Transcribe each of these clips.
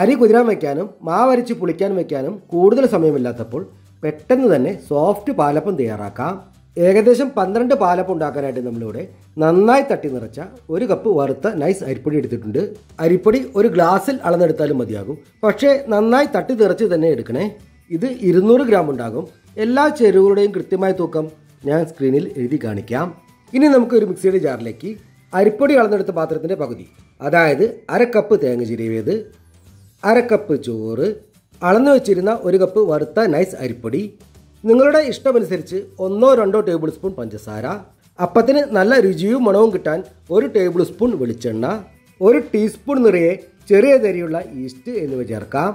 അരി കുതിരാൻ വയ്ക്കാനും മാവരച്ച് പുളിക്കാൻ വയ്ക്കാനും കൂടുതൽ സമയമില്ലാത്തപ്പോൾ പെട്ടെന്ന് തന്നെ സോഫ്റ്റ് പാലപ്പം തയ്യാറാക്കാം ഏകദേശം പന്ത്രണ്ട് പാലപ്പം ഉണ്ടാക്കാനായിട്ട് നമ്മളിവിടെ നന്നായി തട്ടി നിറച്ച ഒരു കപ്പ് വറുത്ത നൈസ് അരിപ്പൊടി എടുത്തിട്ടുണ്ട് അരിപ്പൊടി ഒരു ഗ്ലാസ്സിൽ അളന്നെടുത്താലും മതിയാകും പക്ഷേ നന്നായി തട്ടി നിറച്ച് തന്നെ എടുക്കണേ ഇത് ഇരുന്നൂറ് ഗ്രാം ഉണ്ടാകും എല്ലാ ചേരുവകളുടെയും കൃത്യമായ തൂക്കം ഞാൻ സ്ക്രീനിൽ എഴുതി കാണിക്കാം ഇനി നമുക്ക് ഒരു മിക്സിയുടെ ജാറിലേക്ക് അരിപ്പൊടി അളന്നെടുത്ത പാത്രത്തിൻ്റെ പകുതി അതായത് അര കപ്പ് തേങ്ങ ചിരിവേത് അരക്കപ്പ് ചോറ് അളന്നു വെച്ചിരുന്ന ഒരു കപ്പ് വറുത്ത നൈസ് അരിപ്പൊടി നിങ്ങളുടെ ഇഷ്ടമനുസരിച്ച് ഒന്നോ രണ്ടോ ടേബിൾ സ്പൂൺ പഞ്ചസാര അപ്പത്തിന് നല്ല രുചിയും മണവും കിട്ടാൻ ഒരു ടേബിൾ സ്പൂൺ വെളിച്ചെണ്ണ ഒരു ടീസ്പൂൺ നിറയെ ചെറിയ തരിയുള്ള ഈസ്റ്റ് എന്നിവ ചേർക്കാം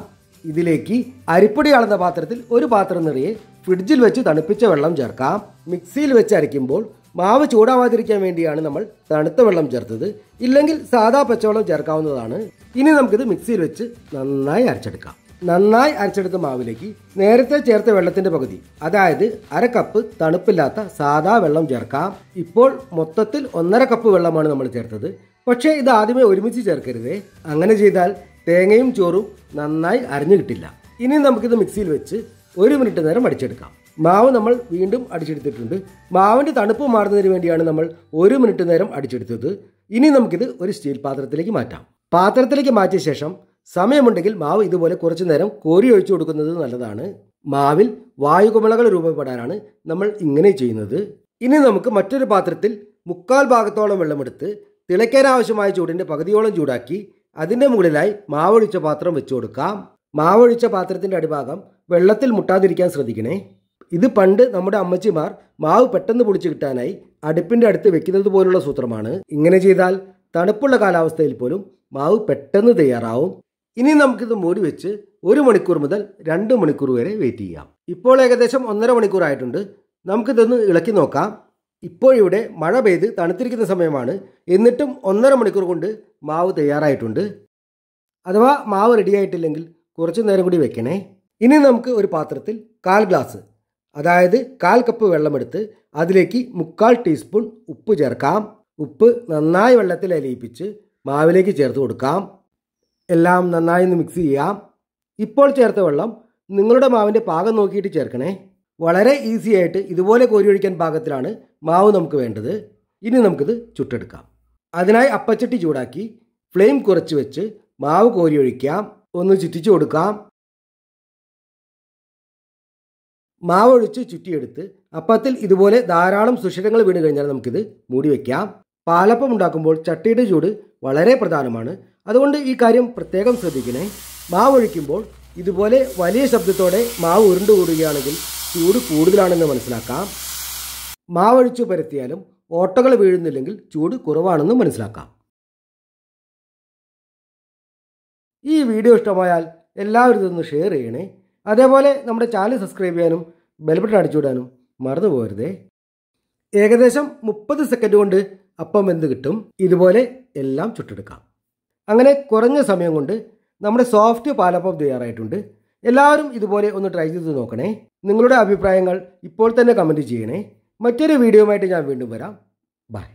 ഇതിലേക്ക് അരിപ്പൊടി അളന്ന പാത്രത്തിൽ ഒരു പാത്രം നിറയെ ഫ്രിഡ്ജിൽ വെച്ച് തണുപ്പിച്ച വെള്ളം ചേർക്കാം മിക്സിയിൽ വെച്ച് അരയ്ക്കുമ്പോൾ മാവ് ചൂടാവാതിരിക്കാൻ വേണ്ടിയാണ് നമ്മൾ തണുത്ത വെള്ളം ചേർത്തത് ഇല്ലെങ്കിൽ സാധാ പച്ചവെള്ളം ചേർക്കാവുന്നതാണ് ഇനി നമുക്കിത് മിക്സിയിൽ വെച്ച് നന്നായി അരച്ചെടുക്കാം നന്നായി അരച്ചെടുത്ത മാവിലേക്ക് നേരത്തെ ചേർത്ത വെള്ളത്തിന്റെ പകുതി അതായത് അര കപ്പ് തണുപ്പില്ലാത്ത സാധാ വെള്ളം ചേർക്കാം ഇപ്പോൾ മൊത്തത്തിൽ ഒന്നര കപ്പ് വെള്ളമാണ് നമ്മൾ ചേർത്തത് പക്ഷേ ഇത് ആദ്യമേ ഒരുമിച്ച് ചേർക്കരുതേ അങ്ങനെ ചെയ്താൽ തേങ്ങയും ചോറും നന്നായി അരഞ്ഞു കിട്ടില്ല ഇനി നമുക്കിത് മിക്സിയിൽ വെച്ച് ഒരു മിനിറ്റ് നേരം അടിച്ചെടുക്കാം മാവ് നമ്മൾ വീണ്ടും അടിച്ചെടുത്തിട്ടുണ്ട് മാവിൻ്റെ തണുപ്പ് മാറുന്നതിന് വേണ്ടിയാണ് നമ്മൾ ഒരു മിനിറ്റ് നേരം അടിച്ചെടുത്തത് ഇനി നമുക്കിത് ഒരു സ്റ്റീൽ പാത്രത്തിലേക്ക് മാറ്റാം പാത്രത്തിലേക്ക് മാറ്റിയ ശേഷം സമയമുണ്ടെങ്കിൽ മാവ് ഇതുപോലെ കുറച്ചു നേരം കോരി ഒഴിച്ചു കൊടുക്കുന്നത് നല്ലതാണ് മാവിൽ വായുകുമളകൾ രൂപപ്പെടാനാണ് നമ്മൾ ഇങ്ങനെ ചെയ്യുന്നത് ഇനി നമുക്ക് മറ്റൊരു പാത്രത്തിൽ മുക്കാൽ ഭാഗത്തോളം വെള്ളമെടുത്ത് തിളയ്ക്കാൻ ആവശ്യമായ ചൂടിൻ്റെ പകുതിയോളം ചൂടാക്കി അതിൻ്റെ മുകളിലായി മാവൊഴിച്ച പാത്രം വെച്ചു കൊടുക്കാം മാവൊഴിച്ച പാത്രത്തിൻ്റെ അടിഭാഗം വെള്ളത്തിൽ മുട്ടാതിരിക്കാൻ ശ്രദ്ധിക്കണേ ഇത് പണ്ട് നമ്മുടെ അമ്മച്ചിമാർ മാവ് പെട്ടെന്ന് പൊളിച്ചു കിട്ടാനായി അടുപ്പിൻ്റെ അടുത്ത് വെക്കുന്നത് പോലുള്ള സൂത്രമാണ് ഇങ്ങനെ ചെയ്താൽ തണുപ്പുള്ള കാലാവസ്ഥയിൽ പോലും മാവ് പെട്ടെന്ന് തയ്യാറാവും ഇനി നമുക്കിത് മൂടി വെച്ച് ഒരു മണിക്കൂർ മുതൽ രണ്ട് മണിക്കൂർ വരെ വെയിറ്റ് ചെയ്യാം ഇപ്പോൾ ഏകദേശം ഒന്നര മണിക്കൂർ ആയിട്ടുണ്ട് നമുക്കിതൊന്ന് ഇളക്കി നോക്കാം ഇപ്പോഴിവിടെ മഴ പെയ്ത് തണുത്തിരിക്കുന്ന സമയമാണ് എന്നിട്ടും ഒന്നര മണിക്കൂർ കൊണ്ട് മാവ് തയ്യാറായിട്ടുണ്ട് അഥവാ മാവ് റെഡിയായിട്ടില്ലെങ്കിൽ കുറച്ച് നേരം കൂടി വെക്കണേ ഇനി നമുക്ക് ഒരു പാത്രത്തിൽ കാൽ ഗ്ലാസ് അതായത് കാൽ കപ്പ് വെള്ളമെടുത്ത് അതിലേക്ക് മുക്കാൽ ടീസ്പൂൺ ഉപ്പ് ചേർക്കാം ഉപ്പ് നന്നായി വെള്ളത്തിൽ അലിയിപ്പിച്ച് മാവിലേക്ക് ചേർത്ത് കൊടുക്കാം എല്ലാം നന്നായി ഒന്ന് മിക്സ് ചെയ്യാം ഇപ്പോൾ ചേർത്ത വെള്ളം നിങ്ങളുടെ മാവിൻ്റെ പാകം നോക്കിയിട്ട് ചേർക്കണേ വളരെ ഈസി ആയിട്ട് ഇതുപോലെ കോരി ഒഴിക്കാൻ പാകത്തിലാണ് മാവ് നമുക്ക് വേണ്ടത് ഇനി നമുക്കിത് ചുട്ടെടുക്കാം അതിനായി അപ്പച്ചട്ടി ചൂടാക്കി ഫ്ലെയിം കുറച്ച് വെച്ച് മാവ് കോരി ഒഴിക്കാം ഒന്ന് ചുറ്റിച്ചു കൊടുക്കാം മാവൊഴിച്ച് ചുറ്റിയെടുത്ത് അപ്പത്തിൽ ഇതുപോലെ ധാരാളം സുഷിരങ്ങൾ വീണ് കഴിഞ്ഞാൽ നമുക്കിത് മൂടി വയ്ക്കാം പാലപ്പം ഉണ്ടാക്കുമ്പോൾ ചട്ടിയുടെ ചൂട് വളരെ പ്രധാനമാണ് അതുകൊണ്ട് ഈ കാര്യം പ്രത്യേകം ശ്രദ്ധിക്കണേ മാവൊഴിക്കുമ്പോൾ ഇതുപോലെ വലിയ ശബ്ദത്തോടെ മാവ് ഉരുണ്ടുകൂടുകയാണെങ്കിൽ ചൂട് കൂടുതലാണെന്ന് മനസ്സിലാക്കാം മാവൊഴിച്ചു പരത്തിയാലും ഓട്ടകൾ വീഴുന്നില്ലെങ്കിൽ ചൂട് കുറവാണെന്ന് മനസ്സിലാക്കാം ഈ വീഡിയോ ഇഷ്ടമായാൽ എല്ലാവരും ഇതൊന്ന് ഷെയർ ചെയ്യണേ അതേപോലെ നമ്മുടെ ചാനൽ സബ്സ്ക്രൈബ് ചെയ്യാനും ബെൽബട്ടൺ അടിച്ചുവിടാനും മറന്നു പോകരുതേ ഏകദേശം മുപ്പത് സെക്കൻഡ് കൊണ്ട് അപ്പം എന്ത് കിട്ടും ഇതുപോലെ എല്ലാം ചുട്ടെടുക്കാം അങ്ങനെ കുറഞ്ഞ സമയം കൊണ്ട് നമ്മുടെ സോഫ്റ്റ് പാലപ്പം തയ്യാറായിട്ടുണ്ട് എല്ലാവരും ഇതുപോലെ ഒന്ന് ട്രൈ ചെയ്ത് നോക്കണേ നിങ്ങളുടെ അഭിപ്രായങ്ങൾ ഇപ്പോൾ തന്നെ കമൻറ്റ് ചെയ്യണേ മറ്റൊരു വീഡിയോയുമായിട്ട് ഞാൻ വീണ്ടും വരാം ബൈ